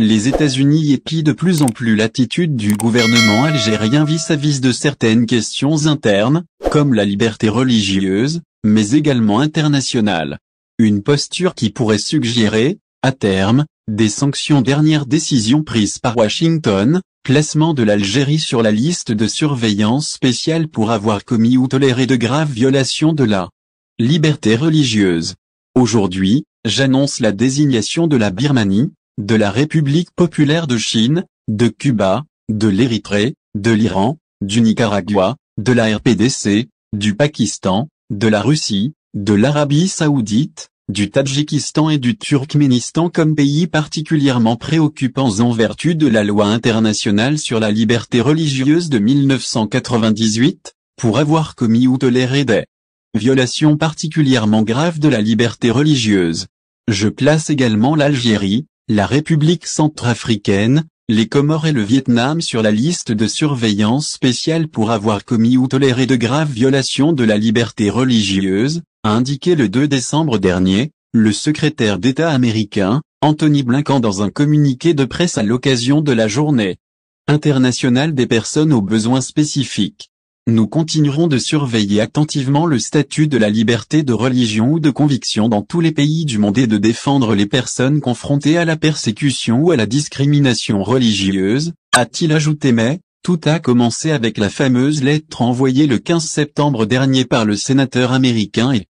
Les États-Unis épient de plus en plus l'attitude du gouvernement algérien vis-à-vis de certaines questions internes, comme la liberté religieuse, mais également internationale. Une posture qui pourrait suggérer, à terme, des sanctions dernière décision prise par Washington, placement de l'Algérie sur la liste de surveillance spéciale pour avoir commis ou toléré de graves violations de la liberté religieuse. Aujourd'hui, j'annonce la désignation de la Birmanie, de la République populaire de Chine, de Cuba, de l'Érythrée, de l'Iran, du Nicaragua, de la RPDC, du Pakistan, de la Russie, de l'Arabie saoudite, du Tadjikistan et du Turkménistan comme pays particulièrement préoccupants en vertu de la loi internationale sur la liberté religieuse de 1998, pour avoir commis ou toléré des violations particulièrement graves de la liberté religieuse. Je place également l'Algérie, la République centrafricaine, les Comores et le Vietnam sur la liste de surveillance spéciale pour avoir commis ou toléré de graves violations de la liberté religieuse, a indiqué le 2 décembre dernier, le secrétaire d'État américain, Anthony Blinken dans un communiqué de presse à l'occasion de la journée internationale des personnes aux besoins spécifiques. Nous continuerons de surveiller attentivement le statut de la liberté de religion ou de conviction dans tous les pays du monde et de défendre les personnes confrontées à la persécution ou à la discrimination religieuse, a-t-il ajouté mais, tout a commencé avec la fameuse lettre envoyée le 15 septembre dernier par le sénateur américain et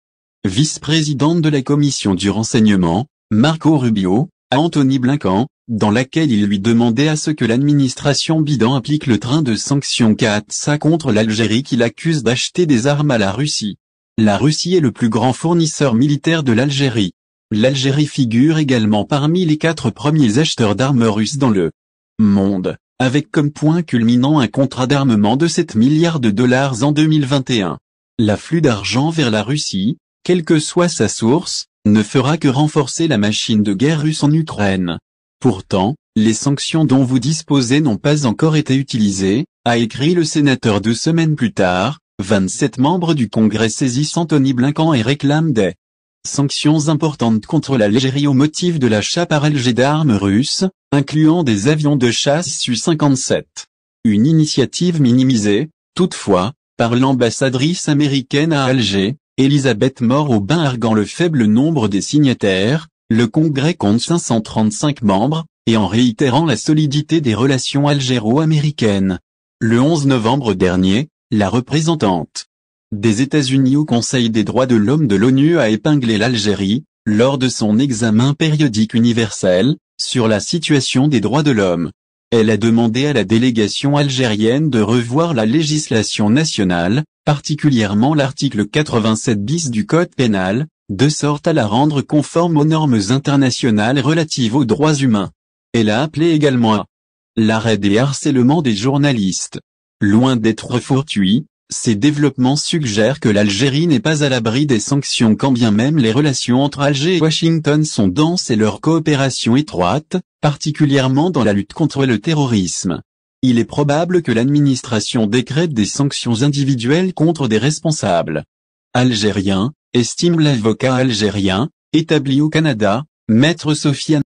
vice-présidente de la commission du renseignement, Marco Rubio, Anthony Blinken, dans laquelle il lui demandait à ce que l'administration Bidan applique le train de sanctions Katsa contre l'Algérie qu'il accuse d'acheter des armes à la Russie. La Russie est le plus grand fournisseur militaire de l'Algérie. L'Algérie figure également parmi les quatre premiers acheteurs d'armes russes dans le monde, avec comme point culminant un contrat d'armement de 7 milliards de dollars en 2021. L'afflux d'argent vers la Russie, quelle que soit sa source, ne fera que renforcer la machine de guerre russe en Ukraine. Pourtant, les sanctions dont vous disposez n'ont pas encore été utilisées, a écrit le sénateur deux semaines plus tard, 27 membres du Congrès saisissent Anthony Blinken et réclament des sanctions importantes contre l'Algérie au motif de l'achat par Alger d'armes russes, incluant des avions de chasse Su-57. Une initiative minimisée, toutefois, par l'ambassadrice américaine à Alger, Elisabeth mort bain arguant le faible nombre des signataires, le Congrès compte 535 membres, et en réitérant la solidité des relations algéro-américaines. Le 11 novembre dernier, la représentante des États-Unis au Conseil des droits de l'homme de l'ONU a épinglé l'Algérie, lors de son examen périodique universel, sur la situation des droits de l'homme. Elle a demandé à la délégation algérienne de revoir la législation nationale, particulièrement l'article 87 bis du Code pénal, de sorte à la rendre conforme aux normes internationales relatives aux droits humains. Elle a appelé également à l'arrêt des harcèlements des journalistes. Loin d'être fortuit, ces développements suggèrent que l'Algérie n'est pas à l'abri des sanctions quand bien même les relations entre Alger et Washington sont denses et leur coopération étroite, particulièrement dans la lutte contre le terrorisme il est probable que l'administration décrète des sanctions individuelles contre des responsables algériens, estime l'avocat algérien, établi au Canada, maître Sofiane